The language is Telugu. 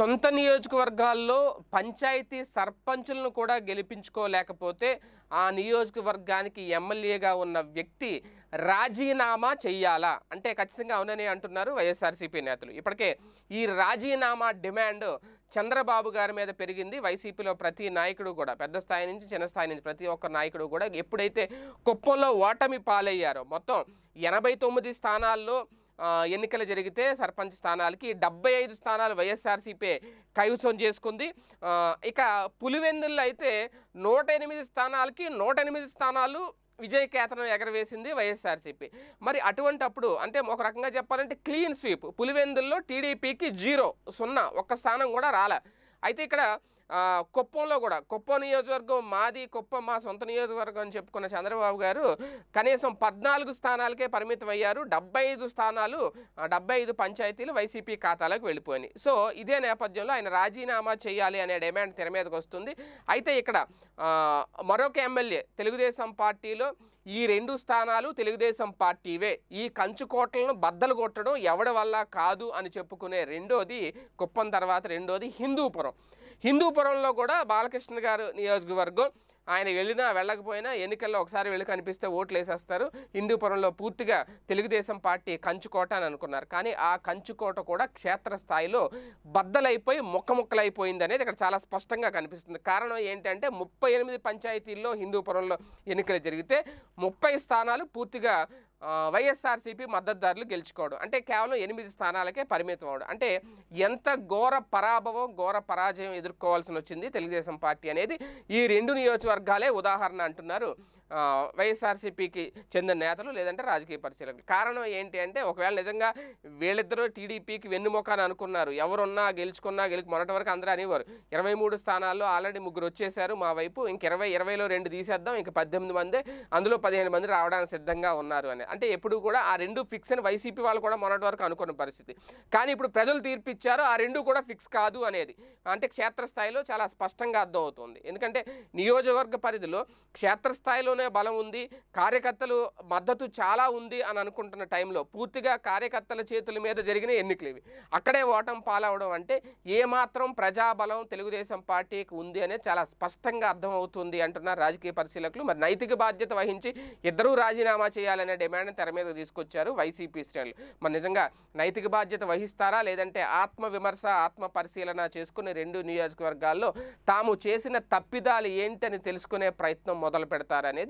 సొంత నియోజకవర్గాల్లో పంచాయతీ సర్పంచులను కూడా గెలిపించుకోలేకపోతే ఆ నియోజకవర్గానికి ఎమ్మెల్యేగా ఉన్న వ్యక్తి రాజీనామా చెయ్యాలా అంటే ఖచ్చితంగా అవునని అంటున్నారు వైఎస్ఆర్సీపీ నేతలు ఇప్పటికే ఈ రాజీనామా డిమాండ్ చంద్రబాబు గారి మీద పెరిగింది వైసీపీలో ప్రతి నాయకుడు కూడా పెద్ద స్థాయి నుంచి చిన్న స్థాయి నుంచి ప్రతి ఒక్క నాయకుడు కూడా ఎప్పుడైతే కుప్పంలో ఓటమి పాలయ్యారో మొత్తం ఎనభై స్థానాల్లో ఎన్నికలు జరిగితే సర్పంచ్ స్థానాలకి డెబ్బై ఐదు స్థానాలు వైఎస్ఆర్సీపీ కైవసం చేసుకుంది ఇక పులివెందుల్లో అయితే నూట ఎనిమిది స్థానాలకి నూట ఎనిమిది స్థానాలు విజయ కేతనం ఎగరవేసింది వైఎస్ఆర్సీపీ మరి అటువంటప్పుడు అంటే ఒక రకంగా చెప్పాలంటే క్లీన్ స్వీప్ పులివెందుల్లో టీడీపీకి జీరో సున్నా ఒక్క స్థానం కూడా రాలే అయితే ఇక్కడ కుప్పంలో కూడా కుప్ప నియోజకవర్గం మాది కుప్ప మా సొంత నియోజకవర్గం అని చెప్పుకున్న చంద్రబాబు గారు కనీసం పద్నాలుగు స్థానాలకే పరిమితం అయ్యారు డెబ్బై ఐదు స్థానాలు డెబ్బై ఐదు పంచాయతీలు వైసీపీ ఖాతాలకు వెళ్ళిపోయినాయి సో ఇదే నేపథ్యంలో ఆయన రాజీనామా చేయాలి అనే డిమాండ్ తెర మీదకి వస్తుంది అయితే ఇక్కడ మరొక ఎమ్మెల్యే తెలుగుదేశం పార్టీలో ఈ రెండు స్థానాలు తెలుగుదేశం పార్టీవే ఈ కంచుకోటలను బద్దలు కొట్టడం ఎవడి వల్ల కాదు అని చెప్పుకునే రెండోది కుప్పం తర్వాత రెండోది హిందూపురం హిందూపురంలో కూడా బాలకృష్ణ గారు నియోజకవర్గం ఆయన వెళ్ళినా వెళ్ళకపోయినా ఎన్నికల్లో ఒకసారి వెళ్ళి కనిపిస్తే ఓట్లు వేసేస్తారు హిందూపురంలో పూర్తిగా తెలుగుదేశం పార్టీ కంచుకోట అని అనుకున్నారు కానీ ఆ కంచుకోట కూడా క్షేత్రస్థాయిలో బద్దలైపోయి మొక్క ముక్కలైపోయింది అనేది ఇక్కడ చాలా స్పష్టంగా కనిపిస్తుంది కారణం ఏంటంటే ముప్పై ఎనిమిది పంచాయతీల్లో హిందూపురంలో ఎన్నికలు జరిగితే ముప్పై స్థానాలు పూర్తిగా వైఎస్ఆర్సీపీ మద్దతుదారులు గెలుచుకోవడం అంటే కేవలం ఎనిమిది స్థానాలకే పరిమితం అవడం అంటే ఎంత ఘోర పరాభవం ఘోర పరాజయం ఎదుర్కోవాల్సి వచ్చింది తెలుగుదేశం పార్టీ అనేది ఈ రెండు నియోజకవర్గాలే ఉదాహరణ అంటున్నారు వైఎస్ఆర్సీపీకి చెందిన నేతలు లేదంటే రాజకీయ పరిశీలకులు కారణం ఏంటి అంటే ఒకవేళ నిజంగా వీళ్ళిద్దరూ టీడీపీకి వెన్నుమొక్కని అనుకున్నారు ఎవరున్నా గెలుచుకున్నా గెలిచి మొన్నటి వరకు అందరూ అనేవారు ఇరవై మూడు స్థానాల్లో ఆల్రెడీ ముగ్గురు వచ్చేసారు మా వైపు ఇంక ఇరవై ఇరవైలో రెండు తీసేద్దాం ఇంక పద్దెనిమిది మంది అందులో పదిహేను మంది రావడానికి సిద్ధంగా ఉన్నారు అని అంటే ఎప్పుడు కూడా ఆ రెండు ఫిక్స్ అని వైసీపీ వాళ్ళు కూడా మొన్నటి వరకు అనుకున్న పరిస్థితి కానీ ఇప్పుడు ప్రజలు తీర్పిచ్చారు ఆ రెండు కూడా ఫిక్స్ కాదు అనేది అంటే క్షేత్రస్థాయిలో చాలా స్పష్టంగా అర్థం అవుతుంది ఎందుకంటే నియోజకవర్గ పరిధిలో క్షేత్రస్థాయిలో కార్యకర్తలే బలం ఉంది కార్యకర్తలు మద్దతు చాలా ఉంది అని అనుకుంటున్న టైంలో పూర్తిగా కార్యకర్తల చేతుల మీద జరిగిన ఎన్నికలు ఇవి అక్కడే ఓటం పాలవడం అంటే ఏమాత్రం ప్రజాబలం తెలుగుదేశం పార్టీకి ఉంది అనేది చాలా స్పష్టంగా అర్థమవుతుంది అంటున్నారు రాజకీయ పరిశీలకులు మరి నైతిక బాధ్యత వహించి ఇద్దరూ రాజీనామా చేయాలనే డిమాండ్ తెర మీద తీసుకొచ్చారు వైసీపీ శ్రేణులు మరి నిజంగా నైతిక బాధ్యత వహిస్తారా లేదంటే ఆత్మ విమర్శ ఆత్మ పరిశీలన చేసుకుని రెండు నియోజకవర్గాల్లో తాము చేసిన తప్పిదాలు ఏంటని తెలుసుకునే ప్రయత్నం మొదలు పెడతారనేది